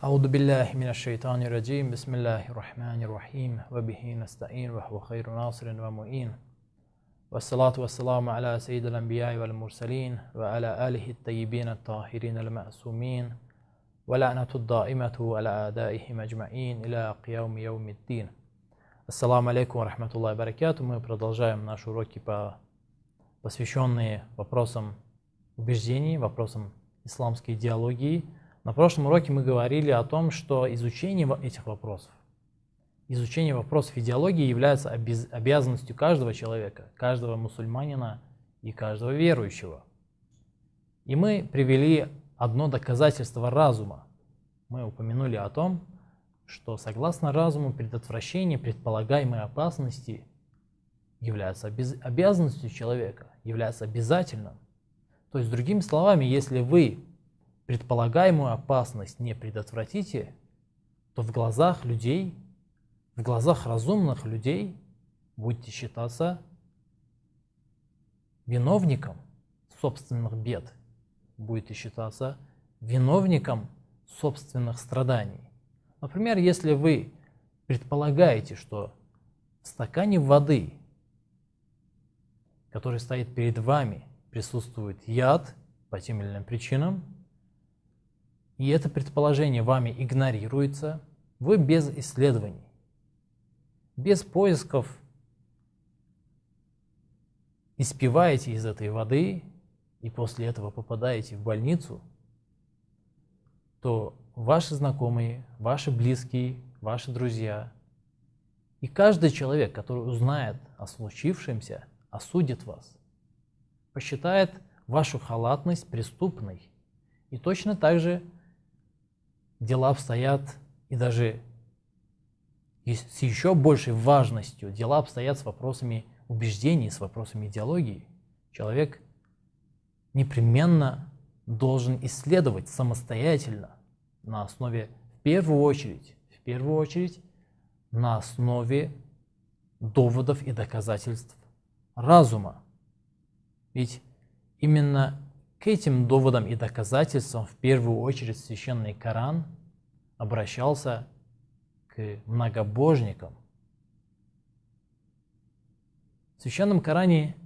أعوذ بالله من الشيطان الرجيم بسم الله الرحمن الرحيم وبه نستعين وهو خير ناصر ومؤين والصلاة والسلام على سيد الأنبياء والمرسلين وعلى آله الطيبين الطاهرين المعصومين ولعنة الدائمة على أعدائهم أجمعين إلى قيام يوم الدين السلام عليكم ورحمة الله وبركاته Мы продолжаем наши уроки, по, посвященные вопросам убеждений, вопросам исламской идеологии – На прошлом уроке мы говорили о том, что изучение этих вопросов, изучение вопросов идеологии является обязанностью каждого человека, каждого мусульманина и каждого верующего. И мы привели одно доказательство разума. Мы упомянули о том, что согласно разуму предотвращение предполагаемой опасности является обязанностью человека, является обязательным. То есть, другими словами, если вы предполагаемую опасность не предотвратите, то в глазах людей, в глазах разумных людей будете считаться виновником собственных бед, будете считаться виновником собственных страданий. Например, если вы предполагаете, что в стакане воды, который стоит перед вами, присутствует яд по тем или иным причинам, и это предположение вами игнорируется, вы без исследований, без поисков испиваете из этой воды и после этого попадаете в больницу, то ваши знакомые, ваши близкие, ваши друзья и каждый человек, который узнает о случившемся, осудит вас, посчитает вашу халатность преступной и точно так же дела обстоят и даже с еще большей важностью дела обстоят с вопросами убеждений, с вопросами идеологии. Человек непременно должен исследовать самостоятельно на основе, в первую очередь, в первую очередь, на основе доводов и доказательств разума. Ведь именно к этим доводам и доказательствам в первую очередь священный Коран обращался к многобожникам. В священном Коране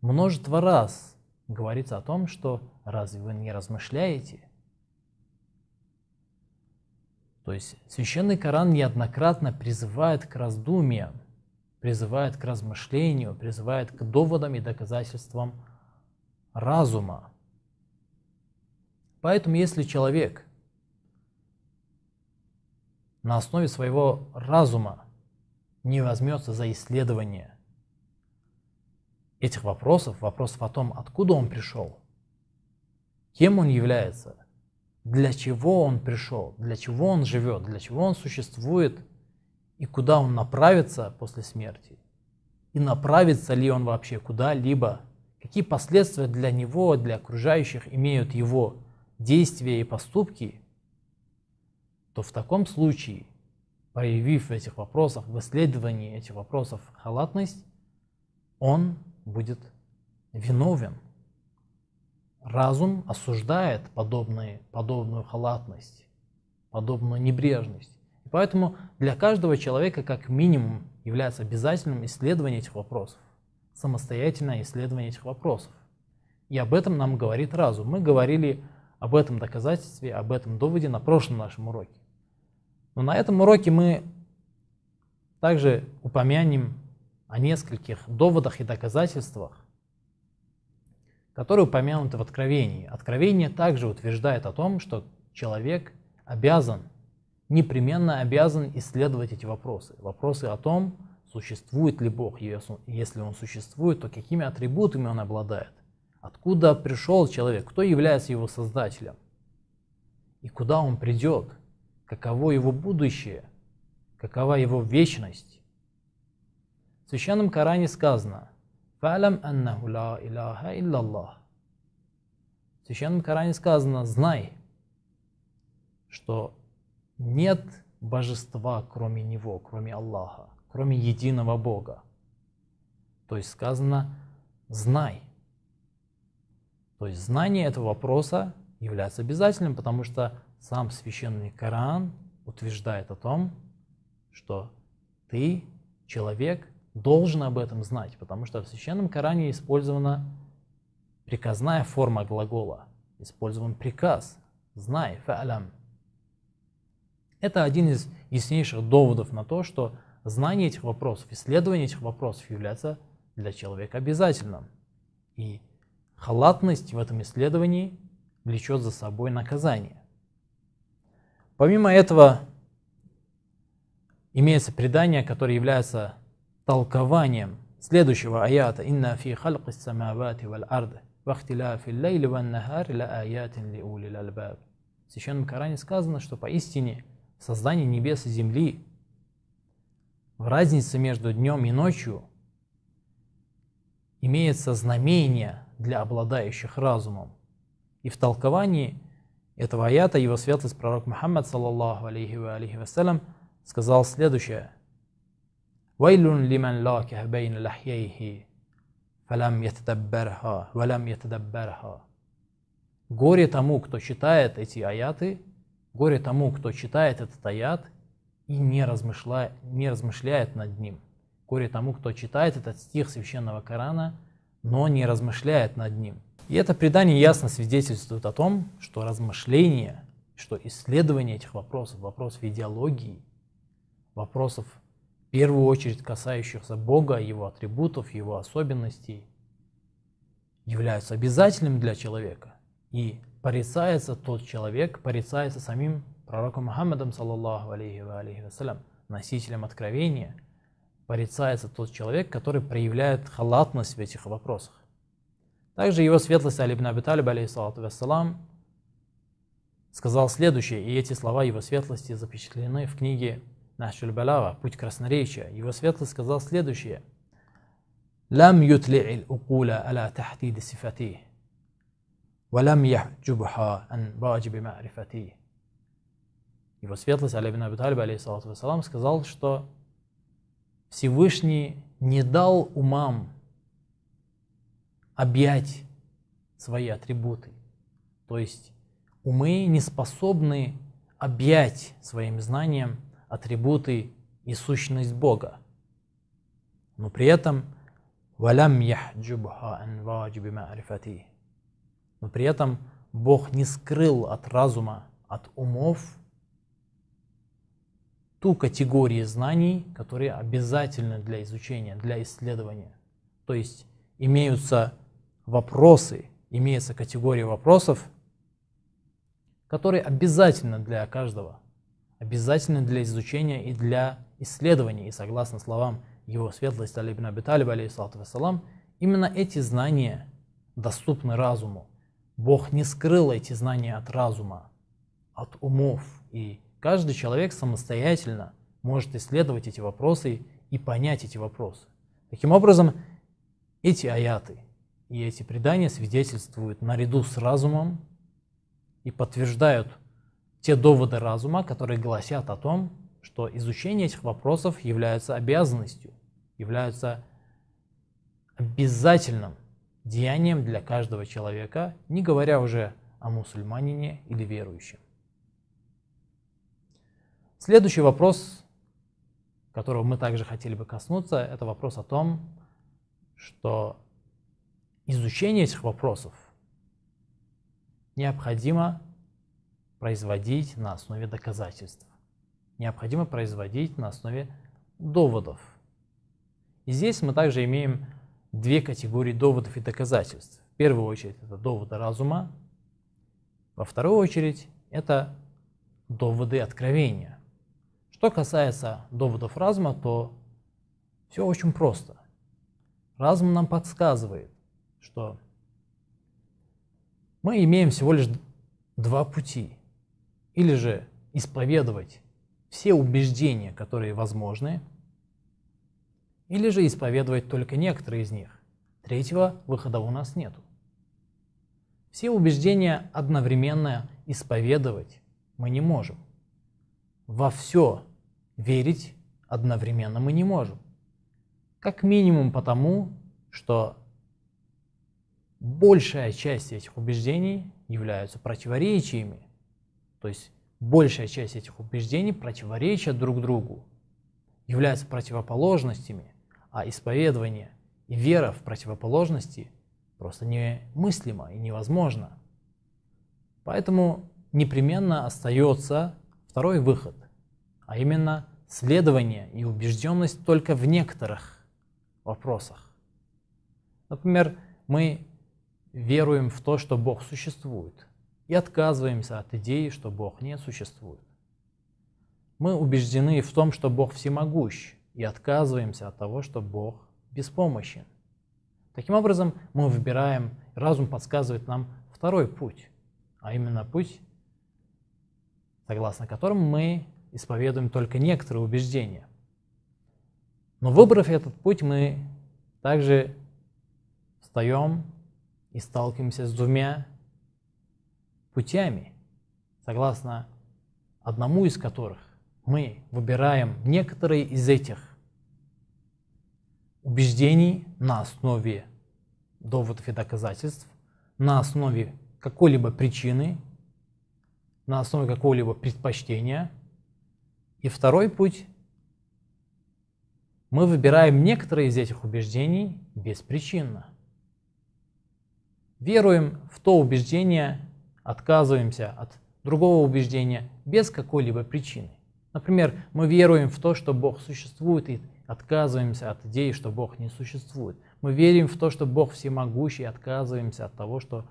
множество раз говорится о том, что разве вы не размышляете? То есть священный Коран неоднократно призывает к раздумьям, призывает к размышлению, призывает к доводам и доказательствам разума. Поэтому если человек на основе своего разума не возьмется за исследование этих вопросов, вопросов о том, откуда он пришел, кем он является, для чего он пришел, для чего он живет, для чего он существует и куда он направится после смерти, и направится ли он вообще куда-либо, какие последствия для него, для окружающих имеют его действия и поступки, то в таком случае, проявив в этих вопросах, в исследовании этих вопросов халатность, он будет виновен. Разум осуждает подобные, подобную халатность, подобную небрежность. И поэтому для каждого человека как минимум является обязательным исследование этих вопросов, самостоятельное исследование этих вопросов. И об этом нам говорит разум. Мы говорили об этом доказательстве, об этом доводе на прошлом нашем уроке. Но на этом уроке мы также упомянем о нескольких доводах и доказательствах, которые упомянуты в Откровении. Откровение также утверждает о том, что человек обязан, непременно обязан исследовать эти вопросы. Вопросы о том, существует ли Бог, если он существует, то какими атрибутами он обладает. Откуда пришел человек? Кто является его создателем? И куда он придет? Каково его будущее? Какова его вечность? В Священном Коране сказано «Фалям аннаху ла илляха илляллах». В Священном Коране сказано «Знай, что нет божества, кроме Него, кроме Аллаха, кроме единого Бога». То есть сказано «Знай». То есть знание этого вопроса является обязательным, потому что сам священный Коран утверждает о том, что ты, человек, должен об этом знать, потому что в священном Коране использована приказная форма глагола, использован приказ «знай», «фа'лям». Это один из яснейших доводов на то, что знание этих вопросов, исследование этих вопросов является для человека обязательным. И Халатность в этом исследовании влечет за собой наказание. Помимо этого, имеется предание, которое является толкованием следующего аята «Инна фи халкис самавати валь арды вахтиляфи лейли ван нахар ля аятин ли улил альбаб». В Священном Коране сказано, что поистине создание небес и земли в разнице между днем и ночью имеется знамение, для обладающих разумом. И в толковании этого аята его светлость пророк Мухаммад, саллаллаху алейхи ва алейхи вассалям, сказал следующее. «Вайлюн лиман лаких бейн лахьейхи, фалам ятадаббарха, валам ятадаббарха». Горе тому, кто читает эти аяты, горе тому, кто читает этот аят и не размышляет, не размышляет над ним. Горе тому, кто читает этот стих священного Корана – но не размышляет над ним. И это предание ясно свидетельствует о том, что размышление, что исследование этих вопросов, вопросов идеологии, вопросов, в первую очередь, касающихся Бога, его атрибутов, его особенностей, являются обязательным для человека. И порицается тот человек, порицается самим пророком Мухаммадом, саллаллаху алейхи ва алейхи носителем откровения – порицается тот человек, который проявляет халатность в этих вопросах. Также его светлость Али ибн Аби Талиб, алейхиссалату вассалам, сказал следующее, и эти слова его светлости запечатлены в книге Нашуль Балава «Путь красноречия». Его светлость сказал следующее. «Лам ютли'ил укула аля тахтиди сифатих, валям яхджубха ан ваджиби ма'рифатих». Его светлость, Али ибн Аби Талиб, алейхиссалату вассалам, сказал, что Всевышний не дал умам объять свои атрибуты. То есть умы не способны объять своим знанием атрибуты и сущность Бога. Но при этом но при этом Бог не скрыл от разума, от умов ту категорию знаний, которые обязательны для изучения, для исследования. То есть имеются вопросы, имеется категория вопросов, которые обязательны для каждого, обязательны для изучения и для исследования. И согласно словам его светлости Алибн Абиталиб, алейхиссалату вассалам, именно эти знания доступны разуму. Бог не скрыл эти знания от разума, от умов и Каждый человек самостоятельно может исследовать эти вопросы и понять эти вопросы. Таким образом, эти аяты и эти предания свидетельствуют наряду с разумом и подтверждают те доводы разума, которые гласят о том, что изучение этих вопросов является обязанностью, является обязательным деянием для каждого человека, не говоря уже о мусульманине или верующем. Следующий вопрос, которого мы также хотели бы коснуться, это вопрос о том, что изучение этих вопросов необходимо производить на основе доказательств. Необходимо производить на основе доводов. И здесь мы также имеем две категории доводов и доказательств. В первую очередь это доводы разума, во вторую очередь это доводы откровения. Что касается доводов разума, то все очень просто. Разум нам подсказывает, что мы имеем всего лишь два пути. Или же исповедовать все убеждения, которые возможны, или же исповедовать только некоторые из них. Третьего выхода у нас нет. Все убеждения одновременно исповедовать мы не можем. Во все верить одновременно мы не можем. Как минимум потому, что большая часть этих убеждений являются противоречиями. То есть большая часть этих убеждений противоречат друг другу, являются противоположностями, а исповедование и вера в противоположности просто немыслимо и невозможно. Поэтому непременно остается второй выход – а именно следование и убежденность только в некоторых вопросах. Например, мы веруем в то, что Бог существует, и отказываемся от идеи, что Бог не существует. Мы убеждены в том, что Бог всемогущ, и отказываемся от того, что Бог беспомощен. Таким образом, мы выбираем, разум подсказывает нам второй путь, а именно путь, согласно которому мы исповедуем только некоторые убеждения. Но выбрав этот путь, мы также встаем и сталкиваемся с двумя путями, согласно одному из которых мы выбираем некоторые из этих убеждений на основе доводов и доказательств, на основе какой-либо причины, на основе какого-либо предпочтения – и второй путь. Мы выбираем некоторые из этих убеждений беспричинно. Веруем в то убеждение, отказываемся от другого убеждения без какой-либо причины. Например, мы веруем в то, что Бог существует, и отказываемся от идеи, что Бог не существует. Мы верим в то, что Бог всемогущий, и отказываемся от того, что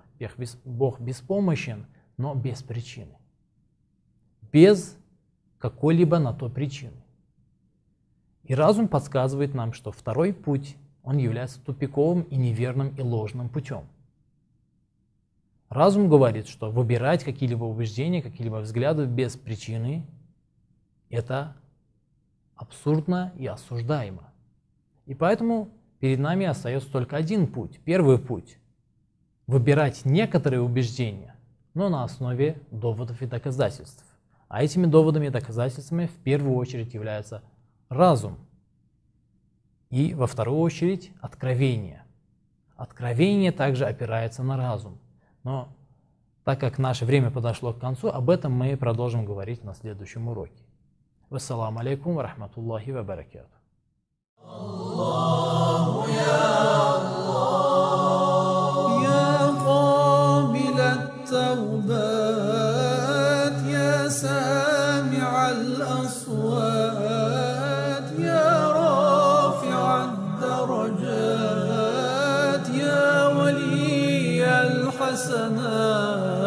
Бог беспомощен, но без причины. Без какой-либо на то причины. И разум подсказывает нам, что второй путь, он является тупиковым и неверным и ложным путем. Разум говорит, что выбирать какие-либо убеждения, какие-либо взгляды без причины – это абсурдно и осуждаемо. И поэтому перед нами остается только один путь, первый путь – выбирать некоторые убеждения, но на основе доводов и доказательств. А этими доводами и доказательствами в первую очередь является разум. И во вторую очередь откровение. Откровение также опирается на разум. Но так как наше время подошло к концу, об этом мы продолжим говорить на следующем уроке. Вассаламу алейкум ва рахматуллахи ва баракату. الدرجات يا ولي الحسنات